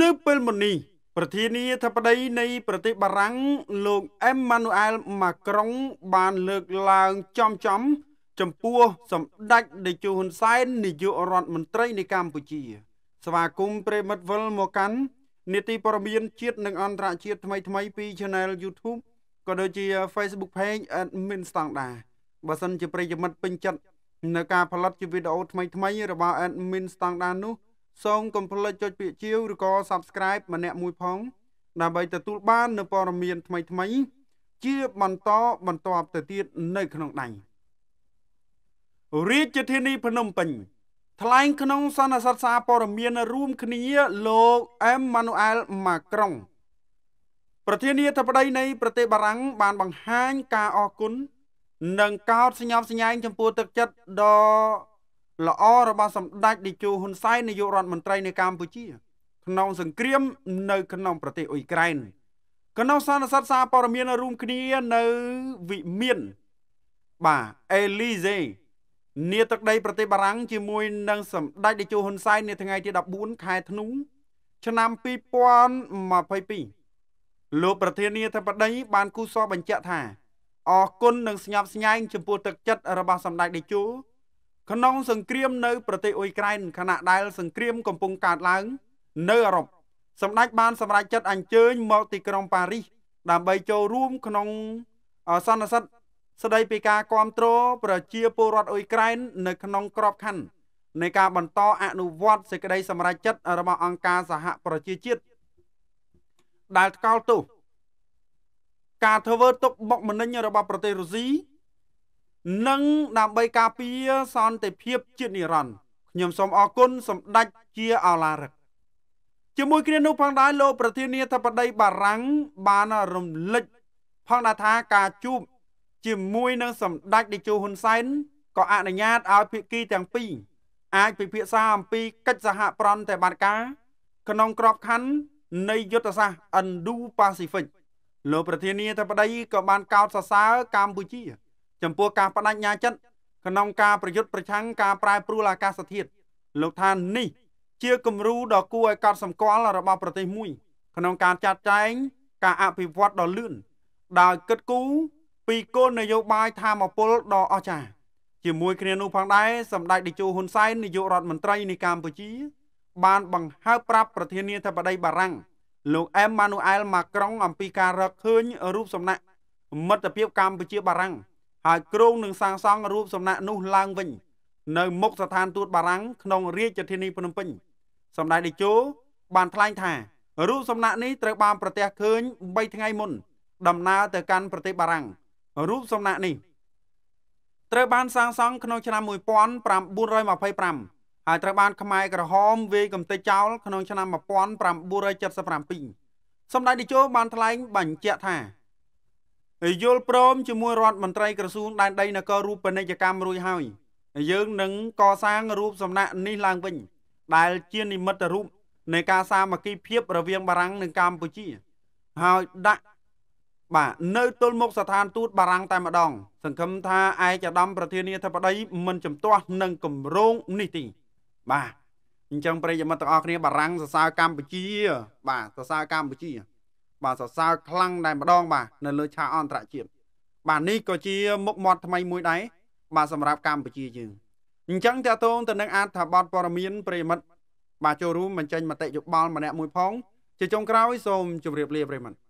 នៅពេលមុននេះប្រធានាធិបតីនៃប្រទេសបារាំង លោកអេម៉ានូអែលម៉ាក្រុងបានលើកឡើងចំចំ ចំពោះសម្ដេចតេជោហ៊ុនសែននាយករដ្ឋមន្ត្រីនៃកម្ពុជា ស្វាគមន៍ប្រិមិត្តវិលមកកាន់នីតិព័រមានជាតិនិងអន្តរជាតិថ្មីថ្មីពី Channel YouTube ក៏ដូចជា Facebook Page Admin ស្តង់ដាបើសិនជាប្រិយមិត្តពេញចិត្តនៅការផលិតជាវីដេអូថ្មីថ្មី របស់ Admin ស្តង់ដានោះសូមកុំភ្លេចចុចពាក្យជាវឬក៏ Subscribe ម្នាក់មួយផងដើម្បីទទួលបាននូវព័ត៌មាន ថ្មីៗជាបន្តបន្តទៅទៀតនៅ ក្នុងដៃរាជធានីភ្នំពេញ ថ្លែងក្នុងសន្និសីទសារព័ត៌មានរួមគ្នាលោកអេមម៉ាណូអែលម៉ាក្រុងប្រធានាធិបតីនៃប្រទេសបារាំងបានបង្ហាញការអរគុណនិងកោតសញ្ញាបសញ្ញាចំពោះទឹកចិត្តដ៏ល្អរបស់សម្ដេចតេជោហ៊ុនសែននាយករដ្ឋមន្ត្រីនៃកម្ពុជា ក្នុង សង្គ្រាម នៅក្នុងប្រទេសអ៊ុយក្រែនក្នុងសន្និសីទសារព័ត៌មានរួមគ្នានៅវិមានបាទអេលីសេនាទឹកដីប្រទេសបារាំងជាមួយនឹងសម្ដេចតេជោហ៊ុនសែននាថ្ងៃទី14ខែធ្នូឆ្នាំ2022លោកប្រធានាធិបតីបានគូសបញ្ជាក់ថាអរគុណនឹងស្ញប់ស្ញែងចំពោះទឹកចិត្តរបស់សម្ដេចតេជោក្នុងសង្គ្រាមនៅប្រទេសអ៊ុយក្រែនខណៈដែលសង្គ្រាមកំពុងកើតឡើងនៅអឺរ៉ុបសម្ដេចបានសម្រេចចិត្តអញ្ជើញមកទីក្រុងប៉ារីសដើម្បីចូលរួមក្នុងសន្និសីទស្ដីពីការគ្រប់គ្រងប្រជាពលរដ្ឋអ៊ុយក្រែននៅក្នុងក្របខ័ណ្ឌនៃការបន្តអនុវត្តសេចក្តីសម្រេចចិត្តរបស់អង្គការសហប្រជាជាតិដែលថ្កោលទោសការធ្វើទុកបុកម្នេញរបស់ប្រទេសរុស្ស៊ីនិងដើម្បីការពារសន្តិភាពជាតិនិរន្តរ៍ខ្ញុំសូមអរគុណសម្ដេចជាឱឡារិកជាមួយគ្នានោះផងដែរលោកប្រធានាធិបតីបារាំងបានរំលឹកផងដែរថាការជួបជាមួយនឹង សម្ដេចតេជោហ៊ុនសែនក៏អនុញ្ញាតឲ្យភាគីទាំងពីរអាចពិភាក្សាអំពីកិច្ចសហប្រណិបត្តិការ ក្នុងក្របខ័ណ្ឌនៃយុទ្ធសាស្ត្រ Indo-Pacific លោកប្រធានាធិបតីក៏បានកោតសរសើរកម្ពុជាចំពោះការបដិញ្ញាចិត្តក្នុងការប្រយុទ្ធប្រឆាំងការប្រែប្រួលអាកាសធាតុលោកថានេះ ជាគំរូដ៏គួរឲ្យកត់សម្គាល់របស់ប្រទេសមួយ ក្នុងការចាត់ចែងការអភិវឌ្ឍដ៏លឿនដោយគិតគូរពីគោលនយោបាយធម្មពលដ៏អស្ចារ្យជាមួយគ្នានោះផងដែរសម្ដេចតេជោហ៊ុនសែននាយករដ្ឋមន្ត្រីនៃកម្ពុជាបានបង្ហើបប្រាប់ប្រធានាធិបតីបារាំងលោកអែមម៉ានូអែលម៉ាក្រុងអំពីការរកឃើញរូបសំណាកមិត្តភាពកម្ពុជាបារាំងហើយគ្រោងនឹងសាងសង់រូបសំណាក់នោះឡើងវិញនៅមុខស្ថានទូតបារាំងក្នុងរាជធានីភ្នំពេញសម្ដេចតេជោបានថ្លែងថារូបសំណាក់នេះត្រូវបាន ប្រទះឃើញ3ថ្ងៃមុន ដំណើរទៅកាន់ប្រទេសបារាំងរូបសំណាក់នេះ ត្រូវបានសាងសង់ក្នុងឆ្នាំ1925ហើយត្រូវបានខ្មែរក្រហមវាយកំទេចចោលក្នុងឆ្នាំ1977សម្ដេចតេជោបានថ្លែងបញ្ជាក់ថាយល់ព្រមជាមួយរដ្ឋមន្ត្រីក្រសួងដែនដីនគររូបនីយកម្មរួចហើយយើងនឹងកសាងរូបសំណាក់នេះឡើងវិញដែលជានិមិត្តរូបនៃការសាមគ្គីភាពរវាងបារាំងនិងកម្ពុជាហើយដាក់បាទនៅទល់មុខស្ថានទូតបារាំងតែម្ដង សង្ឃឹមថាឯកឧត្តមប្រធានាធិបតីមិនជំទាស់នឹងគម្រោងនេះទីបាទអញ្ចឹងប្រិយមិត្តទាំងអស់គ្នាបារាំងសរសើរកម្ពុជា បាទសរសើរកម្ពុជាបាទសរសើរខ្លាំងតែម្ដងបាទនៅលើឆាកអន្តរជាតិបាទនេះក៏ជាមុខមាត់ថ្មីមួយដែរបាទសម្រាប់កម្ពុជាយើងអញ្ចឹងតើតងទៅនឹងអាចថាបតព័រមៀនប្រិមិត្តបាទចូលរួមបញ្ចេញមតិយោបល់ម្នាក់មួយផងជាចុងក្រោយសូមជម្រាបលាប្រិមិត្ត